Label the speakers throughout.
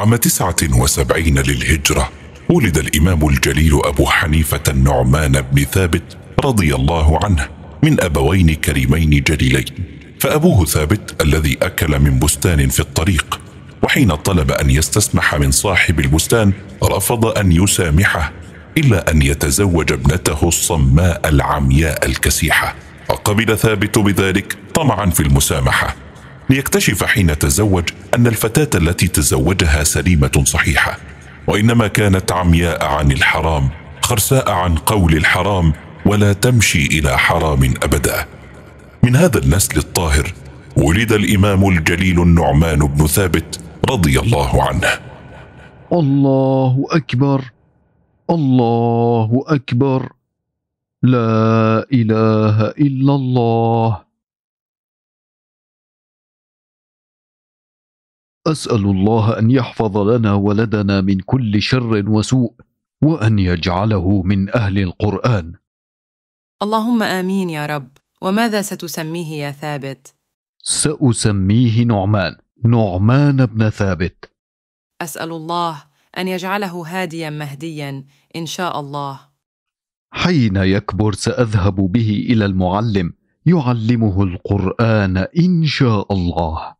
Speaker 1: عام تسعة وسبعين للهجرة ولد الإمام الجليل أبو حنيفة النعمان بن ثابت رضي الله عنه من أبوين كريمين جليلين فأبوه ثابت الذي أكل من بستان في الطريق وحين طلب أن يستسمح من صاحب البستان رفض أن يسامحه إلا أن يتزوج ابنته الصماء العمياء الكسيحة وقبل ثابت بذلك طمعا في المسامحة ليكتشف حين تزوج أن الفتاة التي تزوجها سليمة صحيحة وإنما كانت عمياء عن الحرام خرساء عن قول الحرام ولا تمشي إلى حرام أبدا من هذا النسل الطاهر ولد الإمام الجليل النعمان بن ثابت رضي الله عنه
Speaker 2: الله أكبر الله
Speaker 3: أكبر لا إله إلا الله اسال الله ان يحفظ لنا ولدنا من كل شر وسوء وان يجعله من
Speaker 2: اهل القران
Speaker 4: اللهم امين يا رب وماذا ستسميه يا ثابت
Speaker 2: ساسميه نعمان نعمان بن ثابت
Speaker 4: اسال الله ان يجعله هاديا مهديا ان شاء الله
Speaker 2: حين يكبر ساذهب به الى المعلم يعلمه القران ان شاء الله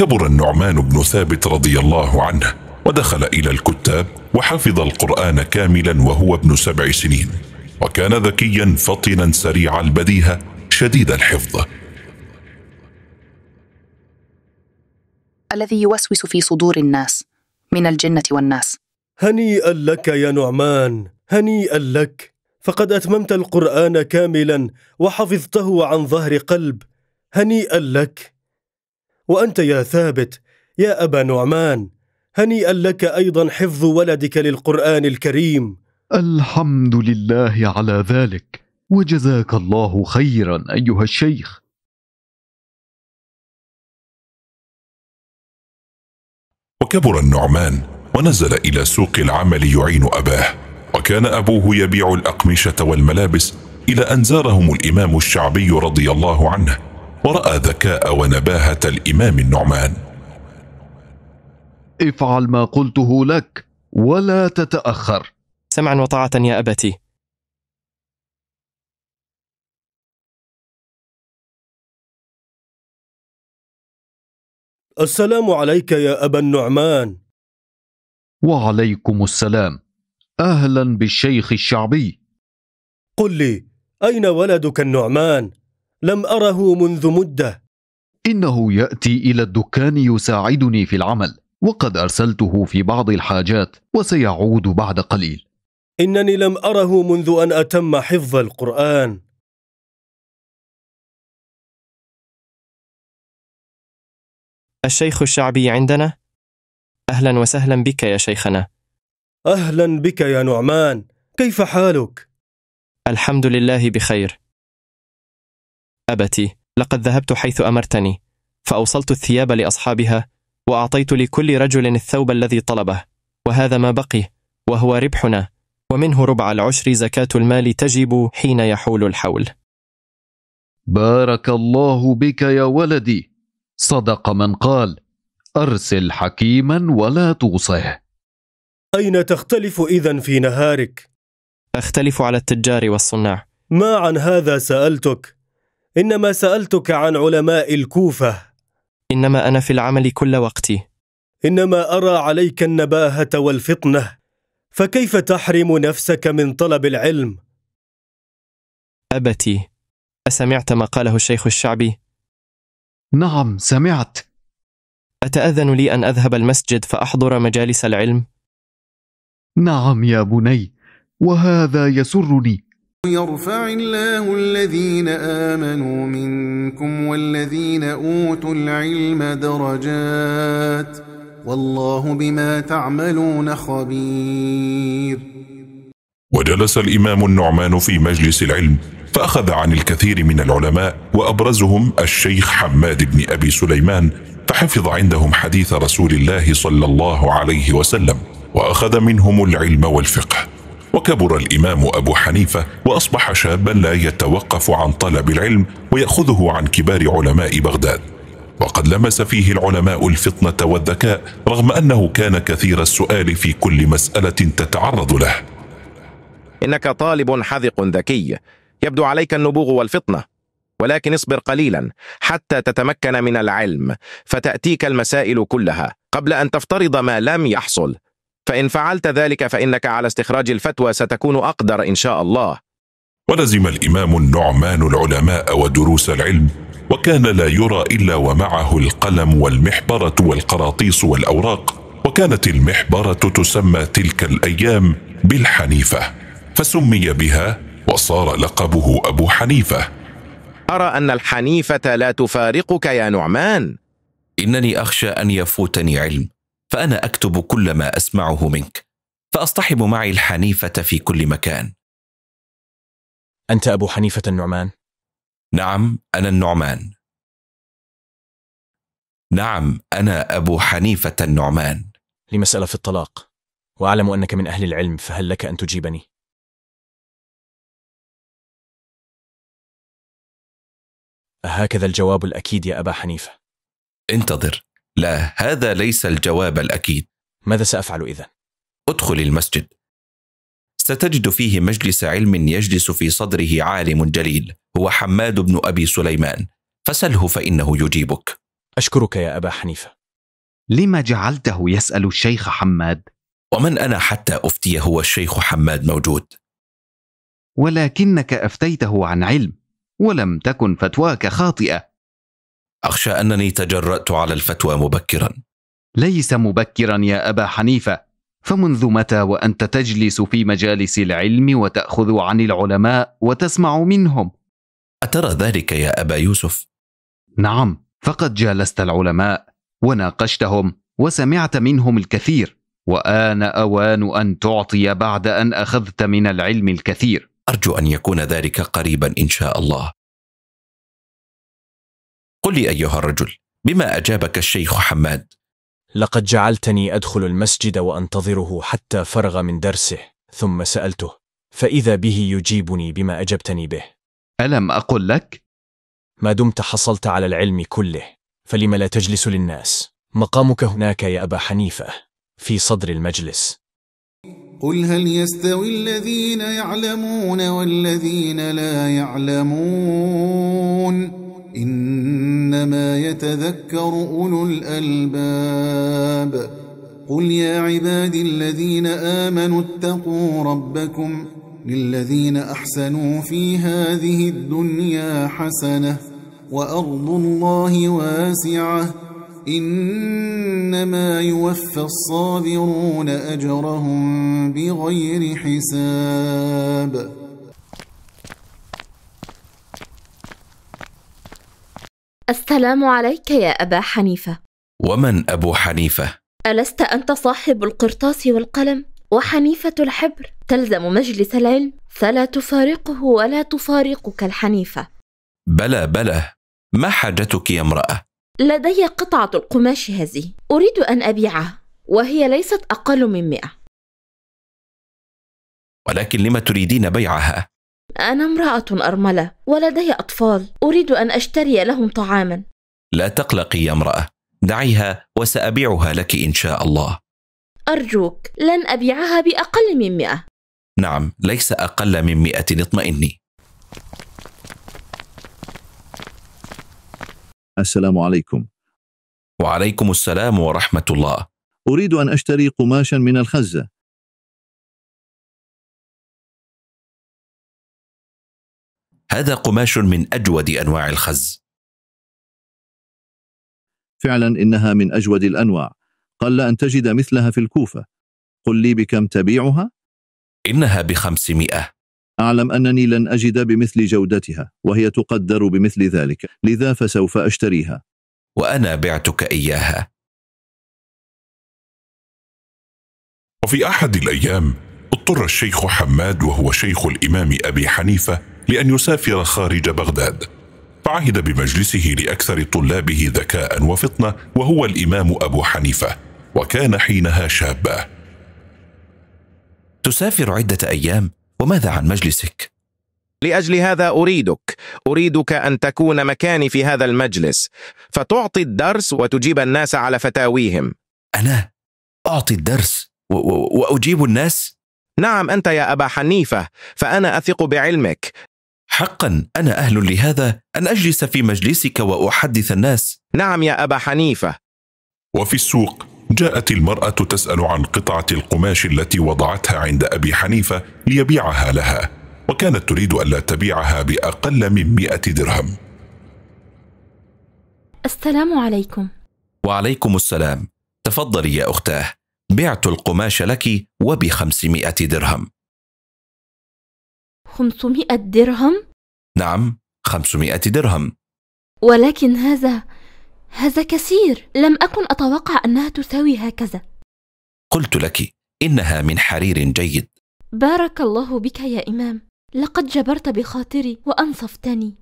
Speaker 1: وكبر النعمان بن ثابت رضي الله عنه ودخل الى الكتاب وحفظ القران كاملا وهو ابن سبع سنين وكان ذكيا فطنا سريع البديهه شديد الحفظ
Speaker 2: الذي يوسوس في صدور الناس من الجنه والناس
Speaker 5: هنيئا لك يا نعمان هنيئا لك فقد اتممت القران كاملا وحفظته عن ظهر قلب هنيئا لك وانت يا ثابت يا ابا نعمان هنيئا لك ايضا حفظ ولدك للقران الكريم
Speaker 2: الحمد
Speaker 3: لله على ذلك وجزاك الله خيرا ايها الشيخ
Speaker 1: وكبر النعمان ونزل الى سوق العمل يعين اباه وكان ابوه يبيع الاقمشه والملابس الى ان زارهم الامام الشعبي رضي الله عنه وراى ذكاء ونباهه الامام النعمان
Speaker 2: افعل ما قلته لك ولا تتاخر سمعا وطاعه يا ابتي
Speaker 3: السلام عليك يا ابا النعمان
Speaker 5: وعليكم السلام اهلا بالشيخ الشعبي قل لي اين ولدك النعمان لم أره منذ مدة
Speaker 2: إنه يأتي إلى الدكان يساعدني في العمل وقد أرسلته في بعض الحاجات وسيعود بعد قليل
Speaker 5: إنني لم أره منذ أن أتم حفظ القرآن
Speaker 3: الشيخ الشعبي عندنا أهلا وسهلا بك يا شيخنا
Speaker 5: أهلا بك يا نعمان كيف حالك؟
Speaker 2: الحمد لله بخير أبتي لقد ذهبت حيث أمرتني فأوصلت الثياب لأصحابها وأعطيت لكل رجل الثوب الذي طلبه وهذا ما بقي وهو ربحنا ومنه ربع العشر زكاة المال تجب حين يحول الحول بارك الله بك يا ولدي صدق من قال أرسل حكيما ولا توصه
Speaker 5: أين تختلف إذا في نهارك؟
Speaker 2: أختلف على التجار والصناع
Speaker 5: ما عن هذا سألتك إنما سألتك عن علماء الكوفة
Speaker 2: إنما أنا في العمل كل وقتي
Speaker 5: إنما أرى عليك النباهة والفطنة فكيف تحرم نفسك من طلب العلم؟
Speaker 2: أبتي أسمعت ما قاله الشيخ الشعبي؟ نعم سمعت أتأذن لي أن أذهب المسجد فأحضر مجالس العلم؟ نعم يا بني وهذا يسرني
Speaker 6: يرفع الله الذين آمنوا منكم والذين أوتوا العلم درجات والله بما تعملون خبير
Speaker 1: وجلس الإمام النعمان في مجلس العلم فأخذ عن الكثير من العلماء وأبرزهم الشيخ حماد بن أبي سليمان فحفظ عندهم حديث رسول الله صلى الله عليه وسلم وأخذ منهم العلم والفقه وكبر الامام ابو حنيفه واصبح شابا لا يتوقف عن طلب العلم وياخذه عن كبار علماء بغداد وقد لمس فيه العلماء الفطنه والذكاء رغم انه كان كثير السؤال في كل مساله تتعرض له انك
Speaker 7: طالب حذق ذكي يبدو عليك النبوغ والفطنه ولكن اصبر قليلا حتى تتمكن من العلم فتاتيك المسائل كلها قبل ان تفترض ما لم يحصل فإن فعلت ذلك فإنك على استخراج الفتوى ستكون أقدر إن
Speaker 1: شاء الله ولزم الإمام النعمان العلماء ودروس العلم وكان لا يرى إلا ومعه القلم والمحبرة والقراطيس والأوراق وكانت المحبرة تسمى تلك الأيام بالحنيفة فسمي بها وصار لقبه أبو حنيفة
Speaker 7: أرى أن الحنيفة
Speaker 8: لا تفارقك يا نعمان إنني أخشى أن يفوتني علم فانا اكتب كل ما اسمعه منك فاصطحب معي الحنيفه في كل مكان انت ابو حنيفه النعمان نعم انا النعمان نعم انا ابو حنيفه النعمان لمساله في الطلاق واعلم انك من اهل العلم فهل لك ان تجيبني
Speaker 3: هكذا
Speaker 4: الجواب الاكيد يا ابا حنيفه
Speaker 8: انتظر لا هذا ليس الجواب الأكيد ماذا سأفعل إذا؟ ادخل المسجد ستجد فيه مجلس علم يجلس في صدره عالم جليل هو حماد بن أبي سليمان فسله فإنه يجيبك أشكرك يا أبا حنيفة لما جعلته يسأل الشيخ حماد؟ ومن أنا حتى أفتي هو الشيخ حماد موجود
Speaker 2: ولكنك أفتيته عن علم ولم تكن فتواك خاطئة اخشى انني تجرات على الفتوى مبكرا ليس مبكرا يا ابا حنيفه فمنذ متى وانت تجلس في مجالس العلم وتاخذ عن العلماء وتسمع منهم اترى ذلك يا ابا يوسف نعم فقد جالست العلماء وناقشتهم وسمعت منهم الكثير وان اوان ان تعطي بعد ان اخذت من العلم
Speaker 8: الكثير ارجو ان يكون ذلك قريبا ان شاء الله قل لي أيها الرجل
Speaker 4: بما أجابك الشيخ حماد لقد جعلتني أدخل المسجد وأنتظره حتى فرغ من درسه ثم سألته فإذا به يجيبني بما أجبتني به ألم أقل لك؟ ما دمت حصلت على العلم كله فلما لا تجلس للناس مقامك هناك يا أبا حنيفة في صدر المجلس
Speaker 6: قل هل يستوي الذين يعلمون والذين لا يعلمون إنما يتذكر أولو الألباب قل يا عبادي الذين آمنوا اتقوا ربكم للذين أحسنوا في هذه الدنيا حسنة وأرض الله واسعة إنما يوفى الصابرون أجرهم بغير حساب
Speaker 9: السلام عليك يا أبا حنيفة
Speaker 8: ومن أبو حنيفة؟
Speaker 9: ألست أنت صاحب القرطاس والقلم وحنيفة الحبر تلزم مجلس العلم فلا تفارقه ولا تفارقك الحنيفة
Speaker 8: بلى بلى ما حاجتك يا امرأة؟
Speaker 9: لدي قطعة القماش هذه أريد أن أبيعها وهي ليست أقل من مئة
Speaker 8: ولكن لما تريدين بيعها؟
Speaker 9: أنا امرأة أرملة ولدي أطفال أريد أن أشتري لهم طعاما
Speaker 8: لا تقلقي يا امرأة دعيها وسأبيعها لك إن شاء الله
Speaker 9: أرجوك لن أبيعها بأقل من مئة
Speaker 8: نعم ليس أقل من مئة اطمئني السلام عليكم وعليكم السلام ورحمة الله أريد
Speaker 3: أن أشتري قماشا من الخزة هذا قماش من أجود أنواع الخز فعلا إنها من أجود الأنواع قل أن تجد
Speaker 2: مثلها في الكوفة قل لي بكم تبيعها؟ إنها بخمسمائة أعلم أنني لن أجد بمثل جودتها وهي تقدر بمثل ذلك لذا
Speaker 3: فسوف أشتريها وأنا بعتك إياها
Speaker 1: وفي أحد الأيام اضطر الشيخ حماد وهو شيخ الإمام أبي حنيفة لأن يسافر خارج بغداد فعهد بمجلسه لأكثر طلابه ذكاء وفطنة وهو الإمام أبو حنيفة وكان حينها شابا
Speaker 8: تسافر عدة أيام وماذا عن
Speaker 7: مجلسك؟ لأجل هذا أريدك أريدك أن تكون مكاني في هذا المجلس فتعطي الدرس وتجيب الناس على فتاويهم أنا أعطي الدرس وأجيب الناس؟ نعم أنت يا أبا حنيفة فأنا أثق بعلمك حقا انا اهل لهذا ان اجلس في مجلسك
Speaker 1: واحدث الناس نعم يا ابا حنيفه وفي السوق جاءت المراه تسال عن قطعه القماش التي وضعتها عند ابي حنيفه ليبيعها لها وكانت تريد الا تبيعها باقل من مائه درهم
Speaker 9: السلام عليكم
Speaker 1: وعليكم السلام تفضلي يا اختاه
Speaker 8: بعت القماش لك وبخمسمائه درهم
Speaker 9: خمسمائة درهم؟
Speaker 8: نعم خمسمائة درهم
Speaker 9: ولكن هذا هذا كثير لم أكن أتوقع أنها تساوي هكذا
Speaker 8: قلت لك إنها من حرير جيد
Speaker 9: بارك الله بك يا إمام لقد جبرت بخاطري وأنصفتني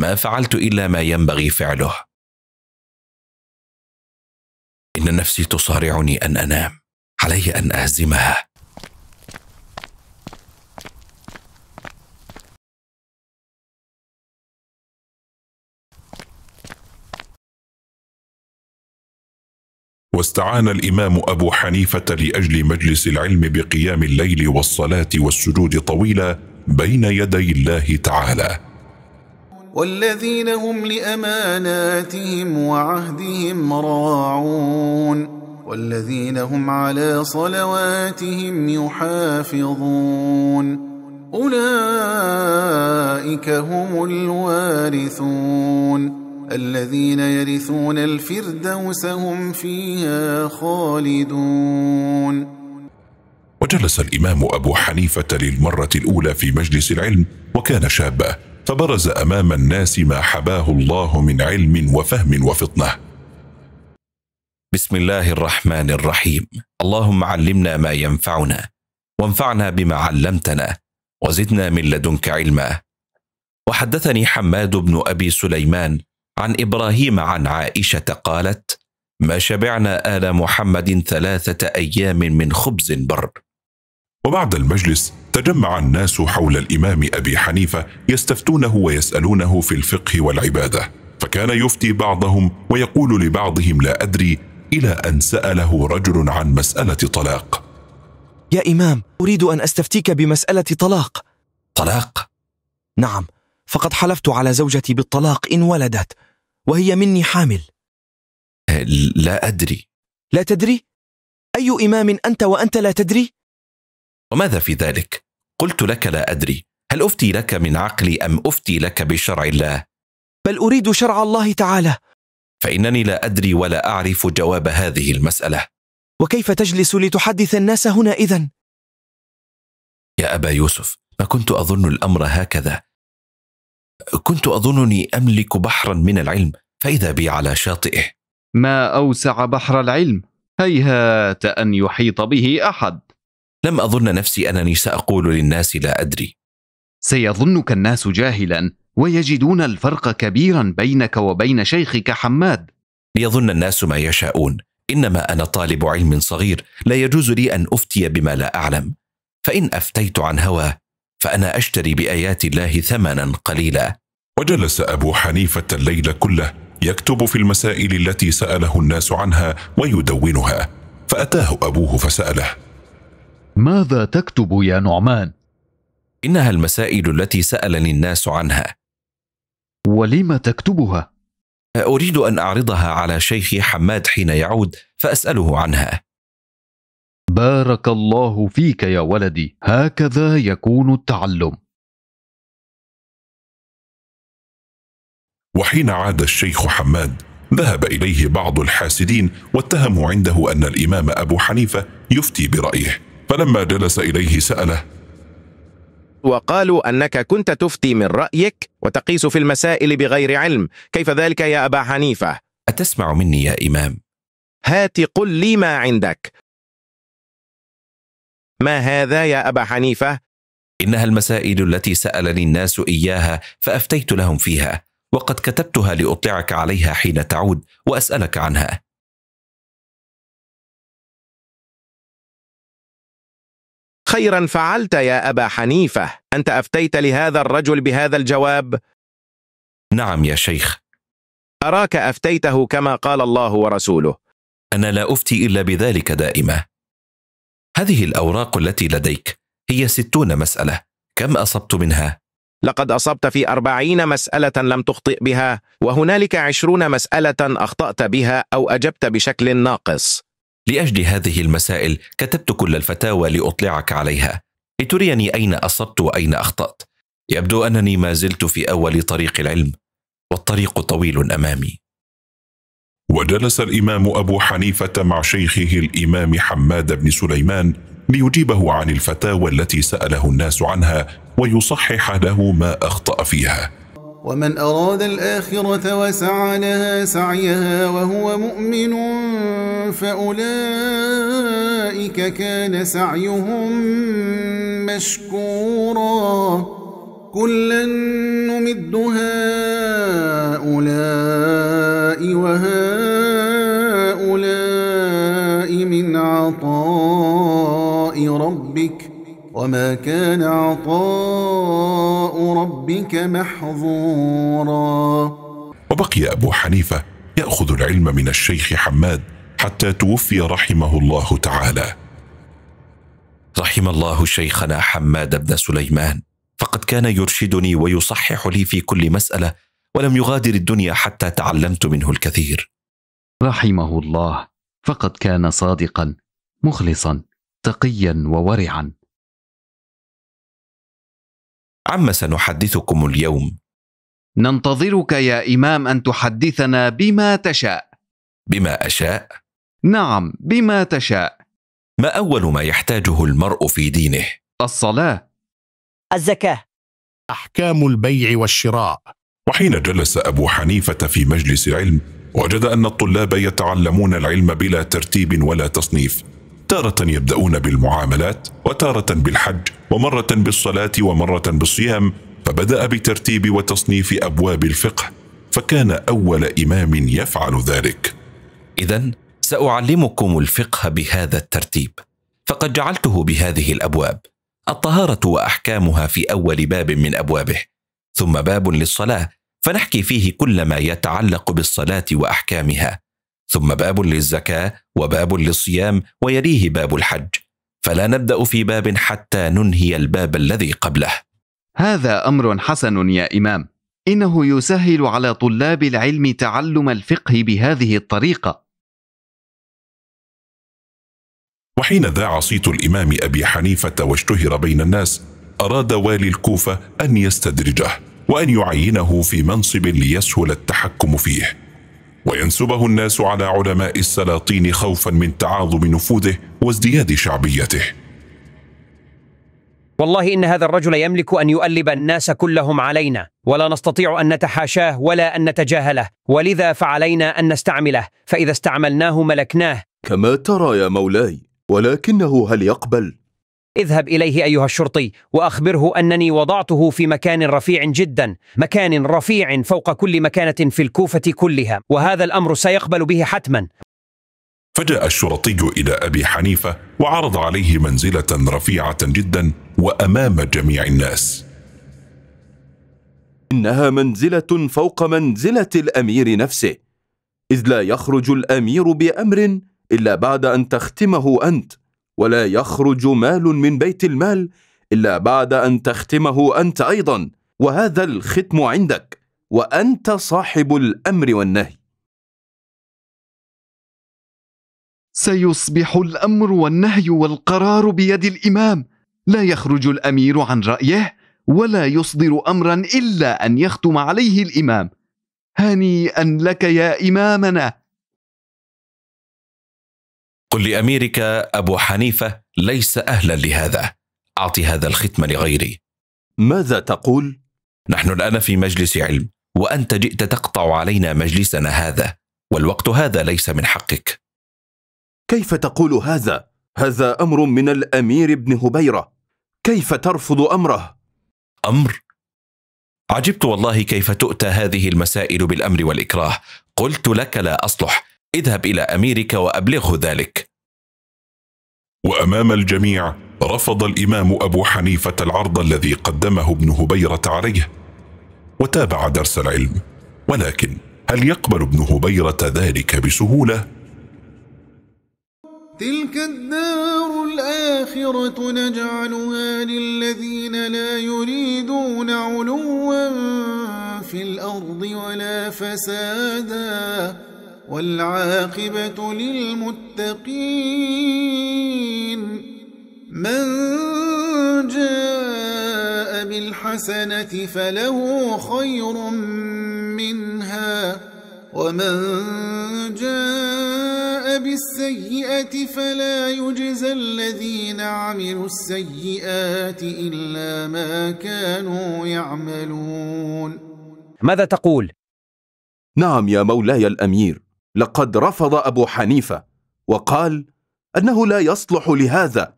Speaker 8: ما فعلت إلا ما ينبغي
Speaker 3: فعله إن نفسي تصارعني أن أنام علي أن أهزمها
Speaker 1: واستعان الامام ابو حنيفه لاجل مجلس العلم بقيام الليل والصلاه والسجود طويلا بين يدي الله تعالى
Speaker 6: والذين هم لاماناتهم وعهدهم راعون والذين هم على صلواتهم يحافظون اولئك هم الوارثون الذين يرثون الفردوس هم فيها خالدون
Speaker 1: وجلس الإمام أبو حنيفة للمرة الأولى في مجلس العلم وكان شابا فبرز أمام الناس ما حباه الله من علم وفهم وفطنة
Speaker 8: بسم الله الرحمن الرحيم اللهم علمنا ما ينفعنا وانفعنا بما علمتنا وزدنا من لدنك علما وحدثني حماد بن أبي سليمان عن ابراهيم عن عائشه قالت ما شبعنا ال محمد
Speaker 1: ثلاثه ايام من خبز بر وبعد المجلس تجمع الناس حول الامام ابي حنيفه يستفتونه ويسالونه في الفقه والعباده فكان يفتي بعضهم ويقول لبعضهم لا ادري الى ان ساله رجل عن مساله طلاق
Speaker 8: يا امام اريد ان استفتيك بمساله طلاق طلاق نعم فقد حلفت على زوجتي بالطلاق إن ولدت وهي مني حامل أه، لا أدري لا تدري؟ أي إمام أنت وأنت لا تدري؟ وماذا في ذلك؟ قلت لك لا أدري هل أفتي لك من عقلي أم أفتي لك بشرع الله؟ بل أريد شرع الله تعالى فإنني لا أدري ولا أعرف جواب هذه المسألة
Speaker 3: وكيف تجلس لتحدث الناس هنا إذا؟
Speaker 8: يا أبا يوسف ما كنت أظن الأمر هكذا كنت اظنني املك بحرا من العلم فاذا بي على شاطئه ما اوسع بحر العلم هيهات ان يحيط به احد لم اظن نفسي انني ساقول للناس لا ادري
Speaker 2: سيظنك الناس جاهلا ويجدون الفرق كبيرا بينك
Speaker 8: وبين شيخك حماد ليظن الناس ما يشاءون انما انا طالب علم صغير لا يجوز لي ان افتي بما لا اعلم فان افتيت عن هوى
Speaker 1: فأنا أشتري بآيات الله ثمنا قليلا وجلس أبو حنيفة الليل كله يكتب في المسائل التي سأله الناس عنها ويدونها فأتاه أبوه فسأله
Speaker 8: ماذا تكتب يا نعمان؟ إنها المسائل التي سألني الناس عنها ولم تكتبها؟ أريد أن أعرضها على شيخي حماد حين يعود فأسأله عنها بارك الله فيك يا ولدي هكذا يكون التعلم
Speaker 3: وحين عاد
Speaker 1: الشيخ حماد ذهب اليه بعض الحاسدين واتهموا عنده ان الامام ابو حنيفه يفتي برايه فلما جلس اليه ساله
Speaker 7: وقالوا انك كنت تفتي من رايك وتقيس في المسائل بغير علم كيف ذلك يا ابا حنيفه اتسمع مني يا امام هات قل لي ما عندك
Speaker 8: ما هذا يا أبا حنيفة؟ إنها المسائل التي سألني الناس إياها فأفتيت لهم فيها وقد كتبتها لأطلعك عليها حين تعود وأسألك عنها
Speaker 3: خيرا فعلت يا أبا حنيفة
Speaker 7: أنت أفتيت لهذا الرجل بهذا الجواب نعم يا شيخ
Speaker 8: أراك أفتيته كما قال الله ورسوله أنا لا أفتي إلا بذلك دائما هذه الأوراق التي لديك هي ستون مسألة كم أصبت منها؟
Speaker 7: لقد أصبت في أربعين مسألة لم تخطئ بها وهنالك عشرون مسألة أخطأت بها أو أجبت بشكل ناقص
Speaker 8: لأجل هذه المسائل كتبت كل الفتاوى لأطلعك عليها لتريني أين أصبت وأين أخطأت يبدو أنني ما زلت في أول طريق العلم والطريق طويل
Speaker 1: أمامي وجلس الامام ابو حنيفه مع شيخه الامام حماد بن سليمان ليجيبه عن الفتاوى التي ساله الناس عنها ويصحح له ما اخطا فيها
Speaker 6: ومن اراد الاخره وسعى لها سعيها وهو مؤمن فاولئك كان سعيهم مشكورا كلا نمد هؤلاء وهؤلاء وما كان عطاء ربك محظورا وبقي
Speaker 1: أبو حنيفة يأخذ العلم من الشيخ حماد حتى توفي رحمه الله تعالى رحم الله شيخنا حماد بن سليمان
Speaker 8: فقد كان يرشدني ويصحح لي في كل مسألة ولم يغادر الدنيا حتى تعلمت منه الكثير رحمه الله فقد كان صادقا
Speaker 2: مخلصا تقيا وورعا عما سنحدثكم اليوم ننتظرك يا إمام أن تحدثنا بما تشاء بما أشاء؟ نعم بما تشاء
Speaker 8: ما أول ما يحتاجه المرء في دينه؟ الصلاة الزكاة أحكام البيع
Speaker 1: والشراء وحين جلس أبو حنيفة في مجلس علم وجد أن الطلاب يتعلمون العلم بلا ترتيب ولا تصنيف تارة يبدأون بالمعاملات وتارة بالحج ومرة بالصلاة ومرة بالصيام فبدأ بترتيب وتصنيف أبواب الفقه فكان أول إمام يفعل ذلك إذا سأعلمكم الفقه بهذا
Speaker 8: الترتيب فقد جعلته بهذه الأبواب الطهارة وأحكامها في أول باب من أبوابه ثم باب للصلاة فنحكي فيه كل ما يتعلق بالصلاة وأحكامها ثم باب للزكاه وباب للصيام ويليه باب الحج فلا نبدا في باب حتى ننهي الباب الذي قبله
Speaker 2: هذا امر حسن يا امام انه يسهل على طلاب العلم تعلم الفقه بهذه الطريقه
Speaker 1: وحين ذاع صيت الامام ابي حنيفه واشتهر بين الناس اراد والي الكوفه ان يستدرجه وان يعينه في منصب ليسهل التحكم فيه وينسبه الناس على علماء السلاطين خوفا من تعاظم نفوذه وازدياد شعبيته
Speaker 4: والله ان هذا الرجل يملك ان يؤلب الناس كلهم علينا ولا نستطيع ان نتحاشاه ولا ان نتجاهله ولذا فعلينا ان نستعمله فاذا استعملناه ملكناه كما ترى يا مولاي ولكنه هل يقبل اذهب اليه ايها الشرطي واخبره انني وضعته في مكان رفيع جدا مكان رفيع فوق كل مكانه في الكوفه كلها وهذا الامر سيقبل به حتما
Speaker 1: فجاء الشرطي الى ابي حنيفه وعرض عليه منزله رفيعه جدا وامام جميع الناس
Speaker 10: انها منزله فوق منزله الامير نفسه اذ لا يخرج الامير بامر الا بعد ان تختمه انت ولا يخرج مال من بيت المال الا بعد ان تختمه انت ايضا وهذا الختم عندك وانت صاحب الامر والنهي
Speaker 2: سيصبح الامر والنهي والقرار بيد الامام لا يخرج الامير عن رايه ولا يصدر امرا الا ان يختم عليه الامام هنيئا لك يا امامنا
Speaker 8: قل لأميرك أبو حنيفة ليس أهلا لهذا أعطي هذا الختم لغيري ماذا تقول؟ نحن الآن في مجلس علم وأنت جئت تقطع علينا مجلسنا هذا والوقت هذا ليس من حقك
Speaker 10: كيف تقول هذا؟ هذا أمر من الأمير ابن هبيرة كيف ترفض أمره؟
Speaker 8: أمر؟ عجبت والله كيف تؤتى هذه المسائل بالأمر والإكراه قلت لك لا أصلح اذهب إلى أميرك وأبلغه ذلك
Speaker 1: وأمام الجميع رفض الإمام أبو حنيفة العرض الذي قدمه ابن هبيرة عليه وتابع درس العلم ولكن هل يقبل ابن هبيرة ذلك بسهولة؟
Speaker 6: تلك الدار الآخرة نجعلها للذين لا يريدون علوا في الأرض ولا فسادا والعاقبة للمتقين من جاء بالحسنة فله خير منها ومن جاء بالسيئة فلا يجزى الذين عملوا السيئات إلا ما كانوا يعملون
Speaker 4: ماذا تقول؟ نعم
Speaker 10: يا مولاي الأمير لقد رفض أبو حنيفة وقال أنه لا يصلح لهذا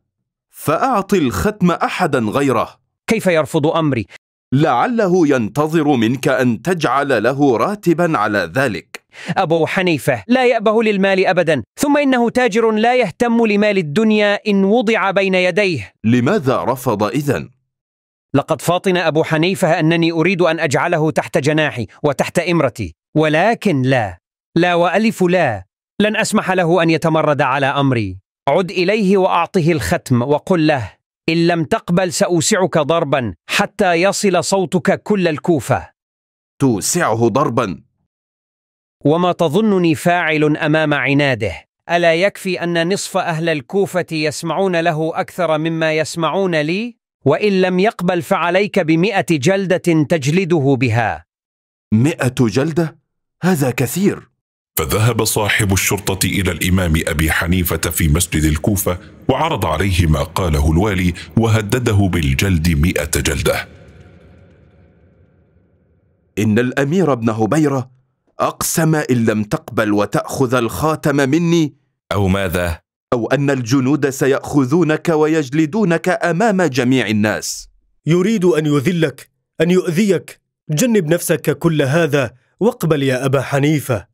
Speaker 10: فأعط الختم أحدا غيره كيف يرفض أمري؟ لعله ينتظر منك أن تجعل له راتبا على
Speaker 4: ذلك أبو حنيفة لا يأبه للمال أبدا ثم إنه تاجر لا يهتم لمال الدنيا إن وضع بين يديه لماذا رفض إذن؟ لقد فاطن أبو حنيفة أنني أريد أن أجعله تحت جناحي وتحت إمرتي ولكن لا لا وألف لا لن أسمح له أن يتمرد على أمري عد إليه وأعطه الختم وقل له إن لم تقبل سأوسعك ضربا حتى يصل صوتك كل الكوفة توسعه ضربا وما تظنني فاعل أمام عناده ألا يكفي أن نصف أهل الكوفة يسمعون له أكثر مما يسمعون لي؟ وإن لم يقبل فعليك بمئة جلدة تجلده بها
Speaker 1: مئة جلدة؟ هذا كثير فذهب صاحب الشرطة إلى الإمام أبي حنيفة في مسجد الكوفة وعرض عليه ما قاله الوالي وهدده بالجلد مئة جلدة إن الأمير ابن هبيرة أقسم
Speaker 10: إن لم تقبل وتأخذ الخاتم مني أو ماذا؟ أو أن الجنود سيأخذونك ويجلدونك أمام جميع الناس يريد أن
Speaker 5: يذلك أن يؤذيك جنب نفسك كل هذا واقبل يا أبا
Speaker 8: حنيفة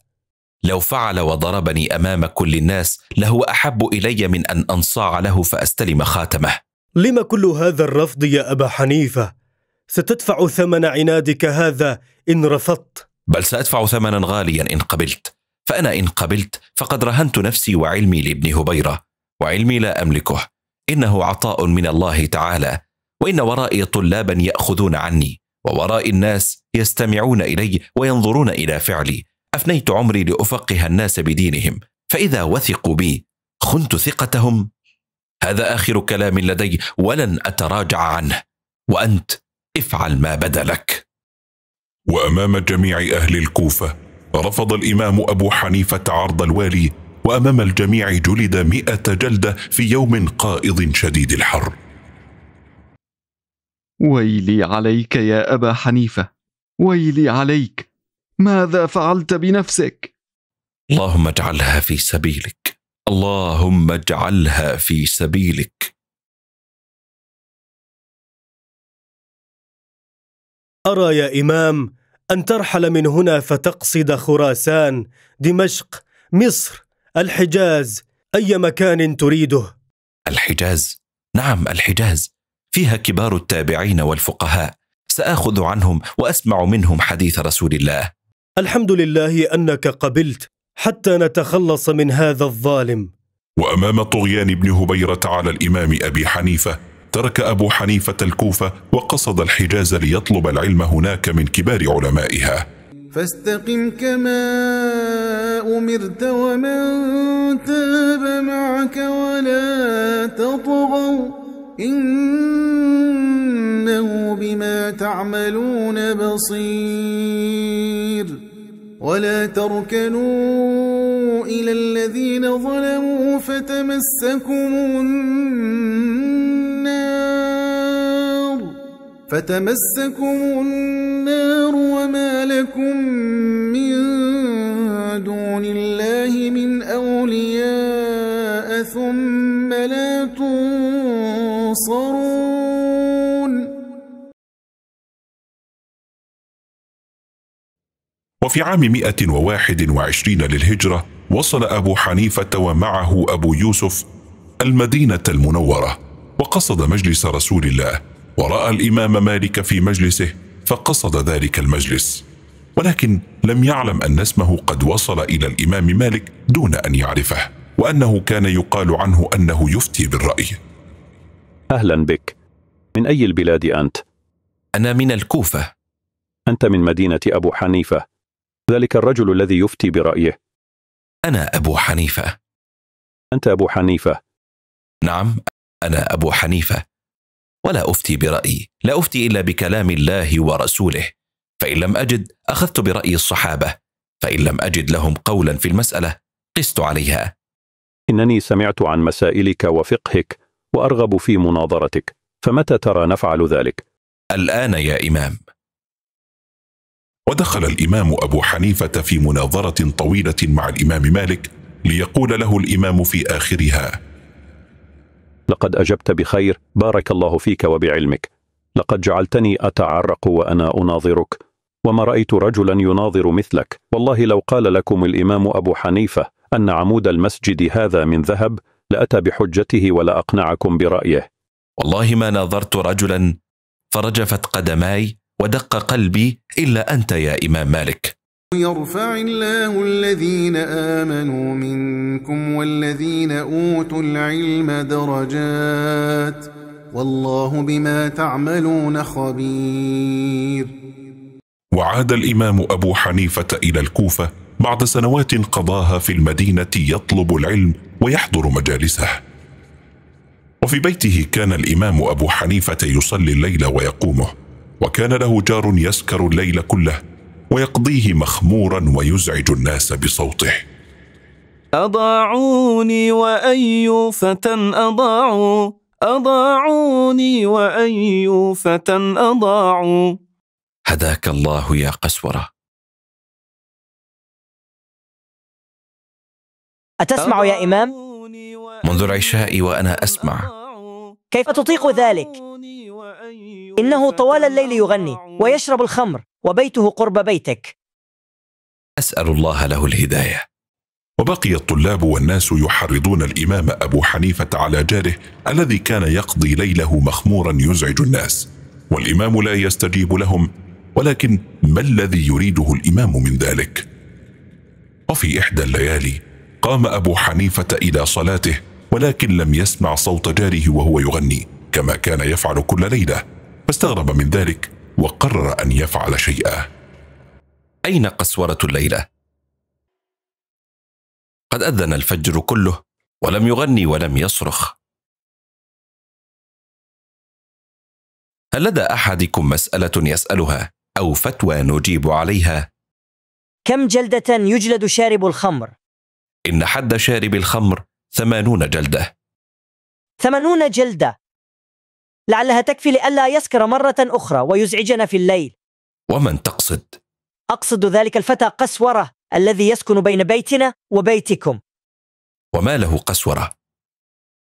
Speaker 8: لو فعل وضربني امام كل الناس لهو احب الي من ان انصاع له فاستلم خاتمه
Speaker 5: لم كل هذا الرفض يا ابا حنيفه ستدفع ثمن عنادك هذا ان رفضت
Speaker 8: بل سادفع ثمنا غاليا ان قبلت فانا ان قبلت فقد رهنت نفسي وعلمي لابن هبيره وعلمي لا املكه انه عطاء من الله تعالى وان ورائي طلابا ياخذون عني ووراء الناس يستمعون الي وينظرون الى فعلي افنيت عمري لافقه الناس بدينهم فاذا وثقوا بي خنت ثقتهم هذا اخر كلام لدي ولن اتراجع عنه وانت
Speaker 1: افعل ما بدا لك وامام جميع اهل الكوفه رفض الامام ابو حنيفه عرض الوالي وامام الجميع جلد مئه جلده في يوم قائض شديد الحر
Speaker 2: ويلي عليك يا ابا حنيفه ويلي عليك ماذا فعلت بنفسك
Speaker 8: اللهم اجعلها في سبيلك اللهم اجعلها
Speaker 3: في سبيلك
Speaker 5: ارى يا امام ان ترحل من هنا فتقصد خراسان دمشق مصر الحجاز اي مكان تريده
Speaker 8: الحجاز نعم الحجاز فيها كبار التابعين والفقهاء ساخذ عنهم واسمع منهم حديث رسول الله
Speaker 5: الحمد لله انك قبلت حتى نتخلص من هذا الظالم
Speaker 1: وامام طغيان بن هبيره على الامام ابي حنيفه ترك ابو حنيفه الكوفه وقصد الحجاز ليطلب العلم هناك من كبار علمائها
Speaker 6: فاستقم كما امرت ومن تاب معك ولا تطغوا انه بما تعملون بصير ولا تركنوا إلى الذين ظلموا فتمسكم النار فتمسكم النار وما لكم من دون الله من أولياء ثم لا تنصرون
Speaker 3: وفي عام 121
Speaker 1: للهجرة وصل أبو حنيفة ومعه أبو يوسف المدينة المنورة وقصد مجلس رسول الله ورأى الإمام مالك في مجلسه فقصد ذلك المجلس ولكن لم يعلم أن اسمه قد وصل إلى الإمام مالك دون أن يعرفه وأنه كان يقال عنه أنه يفتي بالرأي
Speaker 8: أهلا بك من أي البلاد أنت؟ أنا من الكوفة أنت من مدينة أبو حنيفة ذلك الرجل الذي يفتي برأيه أنا أبو حنيفة أنت أبو حنيفة نعم أنا أبو حنيفة ولا أفتي برأيي لا أفتي إلا بكلام الله ورسوله فإن لم أجد أخذت برأي الصحابة فإن لم أجد لهم قولا في المسألة قست عليها إنني سمعت عن مسائلك وفقهك وأرغب في مناظرتك فمتى ترى نفعل ذلك؟ الآن
Speaker 1: يا إمام ودخل الامام ابو حنيفه في مناظره طويله مع الامام مالك ليقول له الامام في اخرها
Speaker 8: لقد اجبت بخير بارك الله فيك وبعلمك لقد جعلتني اتعرق وانا اناظرك وما رايت رجلا يناظر مثلك والله لو قال لكم الامام ابو حنيفه ان عمود المسجد هذا من ذهب لاتى بحجته ولاقنعكم برايه والله ما ناظرت رجلا فرجفت قدماي ودق قلبي إلا أنت يا إمام مالك
Speaker 6: يرفع الله الذين آمنوا منكم والذين أوتوا العلم درجات والله بما تعملون خبير
Speaker 1: وعاد الإمام أبو حنيفة إلى الكوفة بعد سنوات قضاها في المدينة يطلب العلم ويحضر مجالسه وفي بيته كان الإمام أبو حنيفة يصلي الليل ويقومه وكان له جار يسكر الليل كله ويقضيه مخمورا ويزعج الناس بصوته
Speaker 10: أضاعوني وأي فتى أضاعوا أضاعوني وأي فتى أضاعوا
Speaker 3: هداك الله يا قسورة أتسمع يا إمام؟
Speaker 8: منذ العشاء وأنا أسمع
Speaker 3: كيف تطيق ذلك؟ إنه طوال الليل يغني ويشرب الخمر وبيته قرب بيتك
Speaker 1: أسأل الله له الهداية وبقي الطلاب والناس يحرضون الإمام أبو حنيفة على جاره الذي كان يقضي ليله مخمورا يزعج الناس والإمام لا يستجيب لهم ولكن ما الذي يريده الإمام من ذلك؟ وفي إحدى الليالي قام أبو حنيفة إلى صلاته ولكن لم يسمع صوت جاره وهو يغني كما كان يفعل كل ليله فاستغرب من ذلك وقرر أن يفعل شيئا أين قسورة الليلة؟
Speaker 8: قد أذن الفجر كله ولم يغني ولم يصرخ
Speaker 3: هل لدى أحدكم
Speaker 8: مسألة يسألها أو فتوى نجيب عليها؟
Speaker 3: كم جلدة يجلد شارب الخمر؟
Speaker 8: إن حد شارب الخمر ثمانون جلدة
Speaker 3: ثمانون جلدة لعلها تكفي لئلا يسكر مرة أخرى ويزعجنا في الليل
Speaker 8: ومن تقصد؟
Speaker 3: أقصد ذلك الفتى قسورة الذي يسكن بين بيتنا وبيتكم
Speaker 8: وما له قسورة؟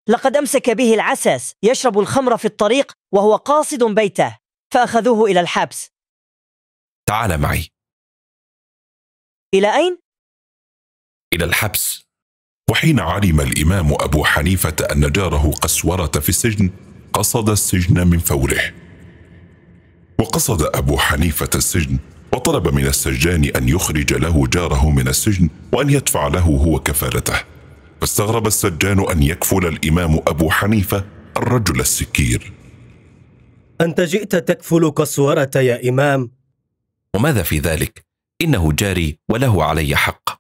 Speaker 3: لقد أمسك به العسس يشرب الخمر في الطريق وهو قاصد بيته فأخذوه إلى الحبس تعال معي إلى أين؟
Speaker 1: إلى الحبس وحين علم الإمام أبو حنيفة أن جاره قسورة في السجن قصد السجن من فوره وقصد أبو حنيفة السجن وطلب من السجان أن يخرج له جاره من السجن وأن يدفع له هو كفالته فاستغرب السجان أن يكفل الإمام أبو حنيفة الرجل السكير أنت جئت تكفل كسورة يا إمام وماذا في ذلك؟
Speaker 8: إنه جاري
Speaker 1: وله علي
Speaker 8: حق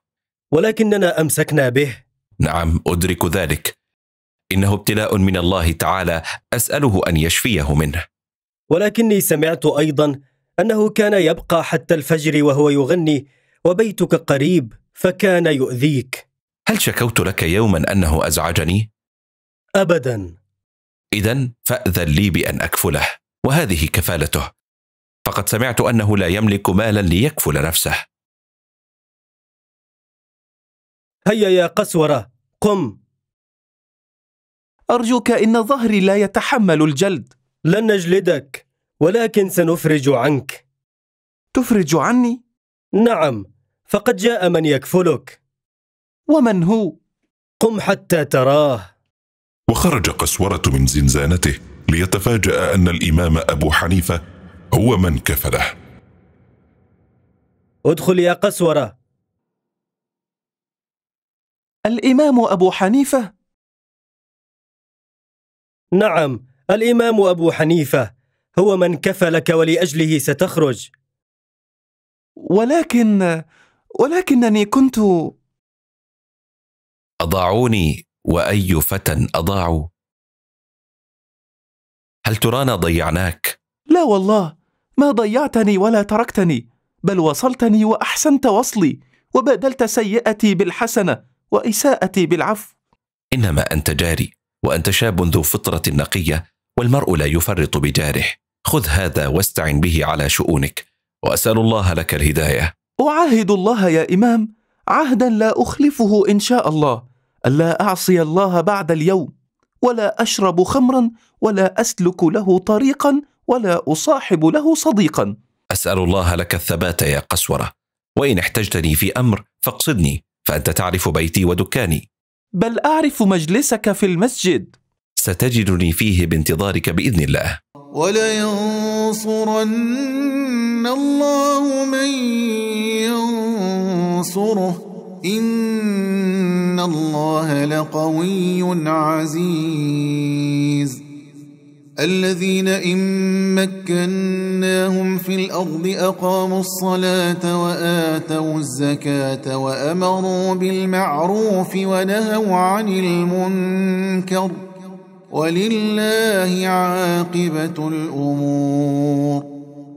Speaker 5: ولكننا أمسكنا به
Speaker 8: نعم أدرك ذلك انه ابتلاء من الله تعالى اساله ان يشفيه منه
Speaker 5: ولكني سمعت ايضا انه كان يبقى حتى الفجر وهو يغني وبيتك قريب
Speaker 8: فكان يؤذيك هل شكوت لك يوما انه ازعجني ابدا اذا فاذن لي بان اكفله وهذه كفالته فقد سمعت انه لا يملك مالا ليكفل نفسه
Speaker 5: هيا يا قسوره قم أرجوك إن ظهري لا يتحمل الجلد لن نجلدك ولكن سنفرج عنك تفرج عني؟ نعم فقد جاء من يكفلك ومن هو؟ قم حتى تراه
Speaker 1: وخرج قسورة من زنزانته ليتفاجأ أن الإمام أبو حنيفة هو من كفله
Speaker 5: ادخل يا قسورة
Speaker 10: الإمام أبو حنيفة
Speaker 5: نعم الامام ابو حنيفه هو من كفلك ولاجله ستخرج
Speaker 10: ولكن ولكنني
Speaker 5: كنت
Speaker 8: اضاعوني واي فتى اضاعوا هل ترانا ضيعناك
Speaker 10: لا والله ما ضيعتني ولا تركتني بل وصلتني واحسنت وصلي وبادلت سيئتي بالحسنه واساءتي بالعفو
Speaker 8: انما انت جاري وانت شاب ذو فطره نقيه والمرء لا يفرط بجارح خذ هذا واستعن به على شؤونك واسال الله لك الهدايه
Speaker 10: اعاهد الله يا امام عهدا لا اخلفه ان شاء الله الا اعصي الله بعد اليوم ولا اشرب خمرا ولا اسلك له طريقا ولا اصاحب له
Speaker 8: صديقا اسال الله لك الثبات يا قسوره وان احتجتني في امر فاقصدني فانت تعرف بيتي ودكاني بل أعرف مجلسك في المسجد ستجدني فيه بانتظارك بإذن الله
Speaker 6: ولينصرن الله من ينصره إن الله لقوي عزيز الذين إن مكناهم في الأرض أقاموا الصلاة وآتوا الزكاة وأمروا بالمعروف ونهوا عن المنكر ولله عاقبة الأمور